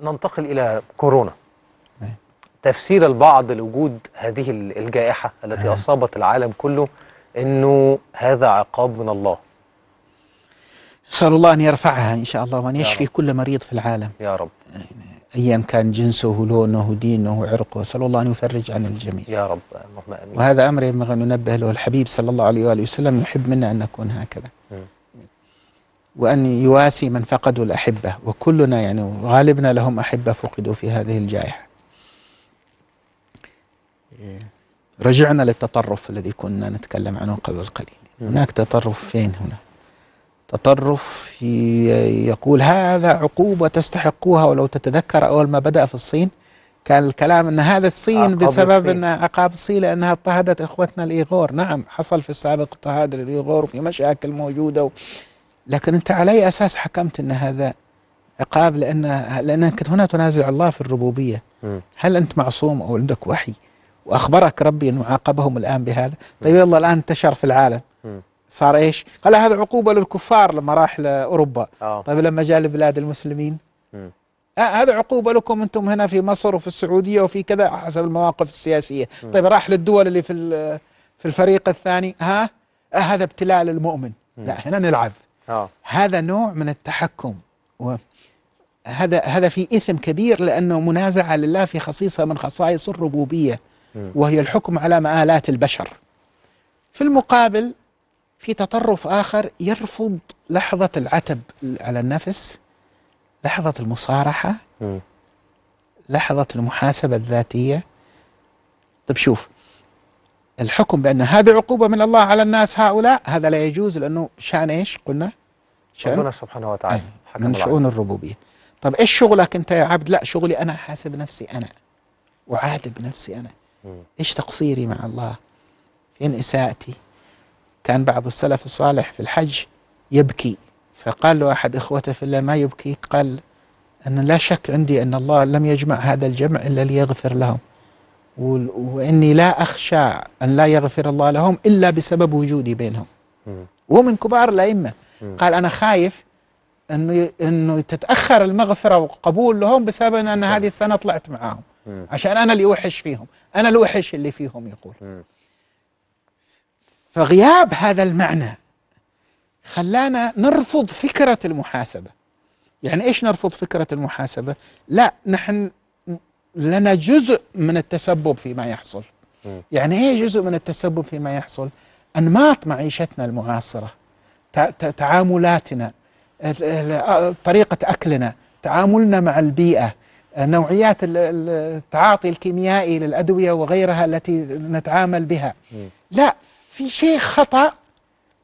ننتقل إلى كورونا إيه. تفسير البعض لوجود هذه الجائحة التي إيه. أصابت العالم كله أنه هذا عقاب من الله نسأل الله أن يرفعها إن شاء الله وأن يشفي كل مريض في العالم يا رب أيا كان جنسه لونه دينه عرقه نسأل الله أن يفرج عن الجميع يا رب اللهم آمين وهذا أمر ينبغي أن ننبه له الحبيب صلى الله عليه وآله وسلم يحب منا أن نكون هكذا وأن يواسي من فقدوا الأحبة وكلنا يعني غالبنا لهم أحبة فقدوا في هذه الجائحة رجعنا للتطرف الذي كنا نتكلم عنه قبل قليل هناك تطرف فين هنا تطرف يقول هذا عقوبة تستحقوها ولو تتذكر أول ما بدأ في الصين كان الكلام أن هذا الصين بسبب الصين. أن عقاب الصين لأنها اضطهدت إخوتنا الإيغور نعم حصل في السابق اضطهاد للإيغور وفي مشاكل موجودة لكن أنت على أي أساس حكمت أن هذا عقاب لأن لأنك هنا تنازع الله في الربوبية هل أنت معصوم أو عندك وحي وأخبرك ربي أنه عاقبهم الآن بهذا طيب يلا الآن انتشر في العالم صار إيش قال هذا عقوبة للكفار لما راح لأوروبا آه. طيب لما جاء لبلاد المسلمين آه هذا عقوبة لكم أنتم هنا في مصر وفي السعودية وفي كذا حسب المواقف السياسية م. طيب راح للدول اللي في في الفريق الثاني ها آه هذا ابتلاء للمؤمن م. لا هنا نلعب أوه. هذا نوع من التحكم وهذا هذا في إثم كبير لأنه منازعة لله في خصيصة من خصائص الربوبية وهي الحكم على مآلات البشر في المقابل في تطرف آخر يرفض لحظة العتب على النفس لحظة المصارحة لحظة المحاسبة الذاتية طب شوف الحكم بأن هذه عقوبة من الله على الناس هؤلاء هذا لا يجوز لأنه شأن إيش قلنا شأن ربنا سبحانه وتعالى أيوة، حكم من شؤون الربوبية طب ايش شغلك انت يا عبد لا شغلي انا حاسب نفسي انا وعاتب نفسي انا ايش تقصيري مع الله فين اساءتي كان بعض السلف الصالح في الحج يبكي فقال له احد اخوته في الله ما يبكيك قال أن لا شك عندي أن الله لم يجمع هذا الجمع إلا ليغفر لهم وإني لا أخشى أن لا يغفر الله لهم إلا بسبب وجودي بينهم ومن كبار الأئمة قال أنا خايف انه انه تتاخر المغفره وقبول لهم بسبب ان انا هذه السنه طلعت معاهم عشان انا اللي اوحش فيهم انا الوحش اللي فيهم يقول فغياب هذا المعنى خلانا نرفض فكره المحاسبه يعني ايش نرفض فكره المحاسبه لا نحن لنا جزء من التسبب فيما يحصل يعني ايه جزء من التسبب فيما يحصل انماط معيشتنا المعاصره تعاملاتنا طريقة أكلنا تعاملنا مع البيئة نوعيات التعاطي الكيميائي للأدوية وغيرها التي نتعامل بها لا في شيء خطأ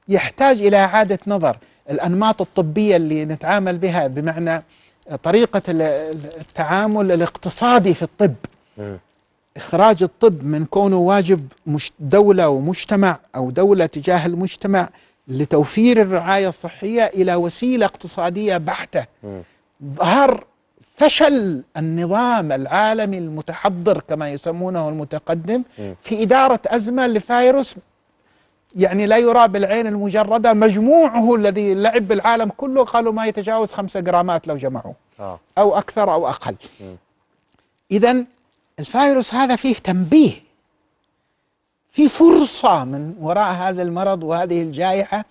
يحتاج إلى إعادة نظر الأنماط الطبية اللي نتعامل بها بمعنى طريقة التعامل الاقتصادي في الطب إخراج الطب من كونه واجب دولة ومجتمع أو دولة تجاه المجتمع لتوفير الرعاية الصحية إلى وسيلة اقتصادية بحتة ظهر فشل النظام العالمي المتحضر كما يسمونه المتقدم في إدارة أزمة لفيروس يعني لا يرى بالعين المجردة مجموعه الذي لعب بالعالم كله قالوا ما يتجاوز خمسة جرامات لو جمعوه آه. أو أكثر أو أقل إذا الفيروس هذا فيه تنبيه في فرصة من وراء هذا المرض وهذه الجائحة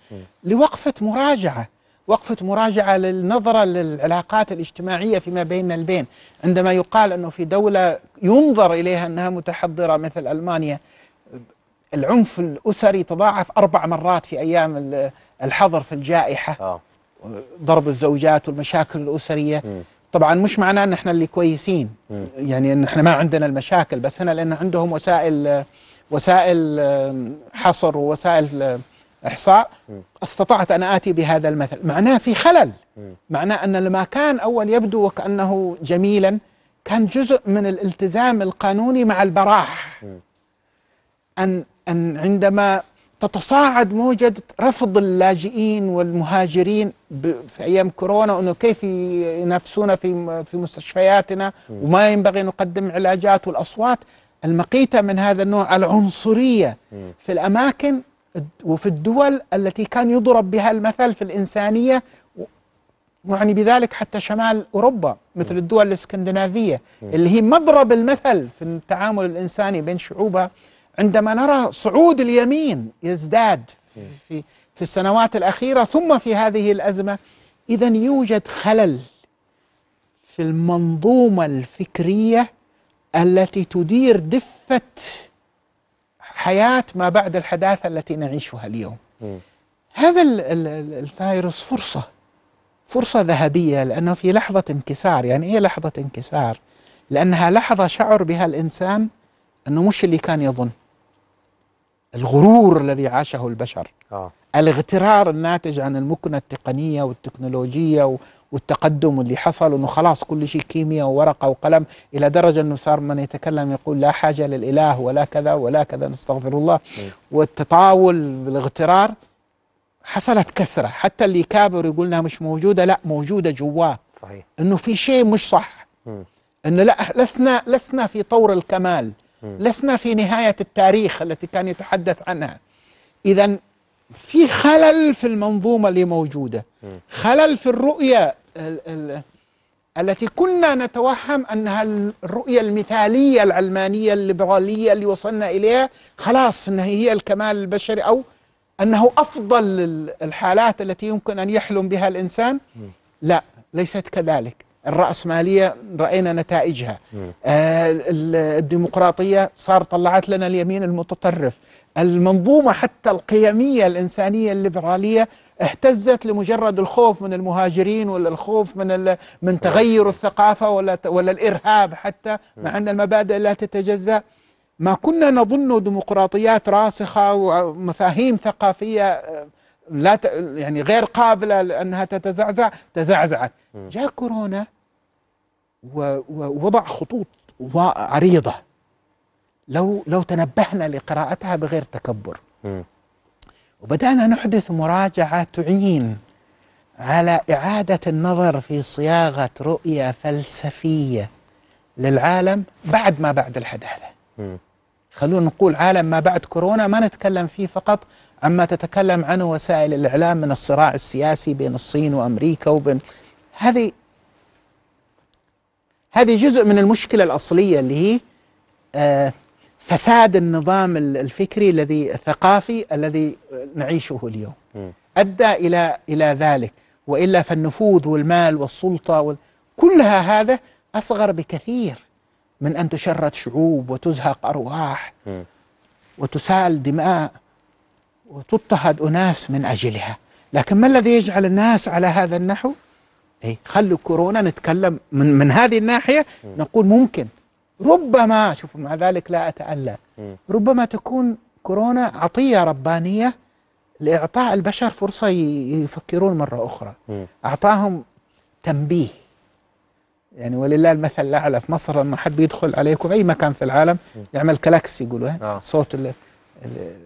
لوقفة مراجعة وقفة مراجعة للنظرة للعلاقات الاجتماعية فيما بيننا البين عندما يقال أنه في دولة ينظر إليها أنها متحضرة مثل ألمانيا العنف الأسري تضاعف أربع مرات في أيام الحظر في الجائحة آه. ضرب الزوجات والمشاكل الأسرية طبعا مش معناه أن احنا اللي كويسين يعني أن احنا ما عندنا المشاكل بس هنا لأن عندهم وسائل وسائل حصر ووسائل إحصاء استطعت أن آتي بهذا المثل معناه في خلل معناه أن ما كان أول يبدو وكأنه جميلا كان جزء من الالتزام القانوني مع البراح أن, أن عندما تتصاعد موجة رفض اللاجئين والمهاجرين في أيام كورونا أنه كيف ينافسون في في مستشفياتنا وما ينبغي نقدم علاجات والأصوات المقيتة من هذا النوع العنصرية في الأماكن وفي الدول التي كان يضرب بها المثل في الإنسانية يعني بذلك حتى شمال أوروبا مثل الدول الإسكندنافية اللي هي مضرب المثل في التعامل الإنساني بين شعوبها عندما نرى صعود اليمين يزداد في في السنوات الأخيرة ثم في هذه الأزمة إذا يوجد خلل في المنظومة الفكرية التي تدير دفة حياة ما بعد الحداثة التي نعيشها اليوم م. هذا الفيروس فرصة فرصة ذهبية لأنه في لحظة انكسار يعني إيه لحظة انكسار لأنها لحظة شعر بها الإنسان أنه مش اللي كان يظن الغرور الذي عاشه البشر آه. الاغترار الناتج عن المكنة التقنية والتكنولوجية والتقدم اللي حصل انه خلاص كل شيء كيمياء وورقه وقلم الى درجه انه صار من يتكلم يقول لا حاجه للاله ولا كذا ولا كذا نستغفر الله نعم. والتطاول والاغترار حصلت كسره حتى اللي كابر يقول انها مش موجوده لا موجوده جواه صحيح انه في شيء مش صح انه لا لسنا لسنا في طور الكمال لسنا في نهايه التاريخ التي كان يتحدث عنها اذا في خلل في المنظومه اللي موجوده خلل في الرؤيه ال التي كنا نتوهم انها الرؤيه المثاليه العلمانيه الليبراليه اللي وصلنا اليها خلاص انها هي الكمال البشري او انه افضل الحالات التي يمكن ان يحلم بها الانسان لا ليست كذلك الرأسمالية رأينا نتائجها آه الديمقراطية صار طلعت لنا اليمين المتطرف المنظومة حتى القيمية الإنسانية الليبرالية اهتزت لمجرد الخوف من المهاجرين ولا الخوف من من تغير الثقافة ولا ولا الإرهاب حتى مع أن المبادئ لا تتجزأ ما كنا نظن ديمقراطيات راسخة ومفاهيم ثقافية آه، لا ت... يعني غير قابلة لأنها تتزعزع تزعزعت جاء كورونا ووضع خطوط عريضة لو لو تنبهنا لقراءتها بغير تكبر وبدأنا نحدث مراجعة تعين على إعادة النظر في صياغة رؤية فلسفية للعالم بعد ما بعد الحداثة خلونا نقول عالم ما بعد كورونا ما نتكلم فيه فقط عما تتكلم عنه وسائل الإعلام من الصراع السياسي بين الصين وأمريكا وبين هذه هذه جزء من المشكلة الأصلية اللي هي آه، فساد النظام الفكري الذي الثقافي الذي نعيشه اليوم أدى إلى إلى ذلك وإلا فالنفوذ والمال والسلطة كلها هذا أصغر بكثير من أن تشرد شعوب وتزهق أرواح وتسال دماء وتضطهد أناس من أجلها لكن ما الذي يجعل الناس على هذا النحو إيه، خلوا كورونا نتكلم من من هذه الناحيه نقول ممكن ربما شوف مع ذلك لا اتألى ربما تكون كورونا عطيه ربانيه لاعطاء البشر فرصه يفكرون مره اخرى اعطاهم تنبيه يعني ولله المثل الاعلى في مصر لما حد بيدخل عليكم اي مكان في العالم يعمل كلاكس يقولوا آه. صوت ال ال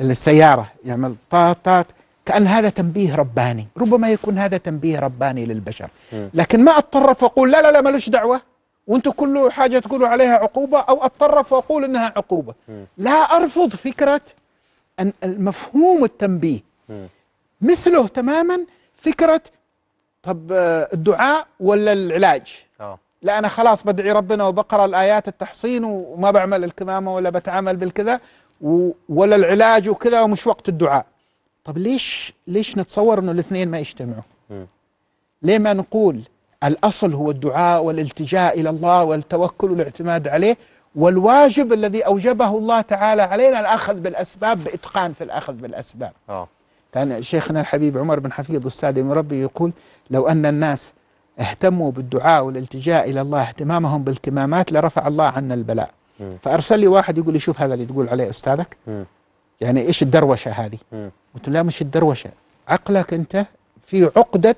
ال السياره يعمل طاط طاط كأن هذا تنبيه رباني ربما يكون هذا تنبيه رباني للبشر لكن ما أتطرف وأقول لا لا لا ملوش دعوة وانتم كل حاجة تقولوا عليها عقوبة أو أتطرف وأقول إنها عقوبة لا أرفض فكرة أن المفهوم التنبيه مثله تماما فكرة طب الدعاء ولا العلاج آه. لا أنا خلاص بدعي ربنا وبقرأ الآيات التحصين وما بعمل الكمامة ولا بتعامل بالكذا ولا العلاج وكذا ومش وقت الدعاء طب ليش ليش نتصور انه الاثنين ما يجتمعوا ليه ما نقول الاصل هو الدعاء والالتجاء الى الله والتوكل والاعتماد عليه والواجب الذي اوجبه الله تعالى علينا الاخذ بالاسباب باتقان في الاخذ بالاسباب أوه. كان شيخنا الحبيب عمر بن حفيظ استاذ المربي يقول لو أن الناس اهتموا بالدعاء والالتجاء إلى الله اهتمامهم بالكمامات لرفع الله عنا البلاء م. فأرسل لي واحد يقول لي شوف هذا اللي تقول عليه أستاذك م. يعني إيش الدروشة هذه قلت لا مش الدروشة عقلك أنت في عقدة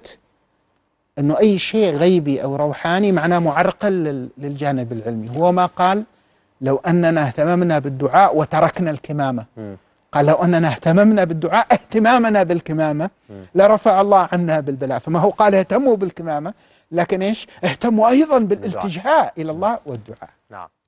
أنه أي شيء غيبي أو روحاني معناه معرقل للجانب العلمي هو ما قال لو أننا اهتممنا بالدعاء وتركنا الكمامة قال لو أننا اهتممنا بالدعاء اهتمامنا بالكمامة لرفع الله عنا بالبلاء فما هو قال اهتموا بالكمامة لكن إيش اهتموا أيضا بالالتجاء إلى الله والدعاء نعم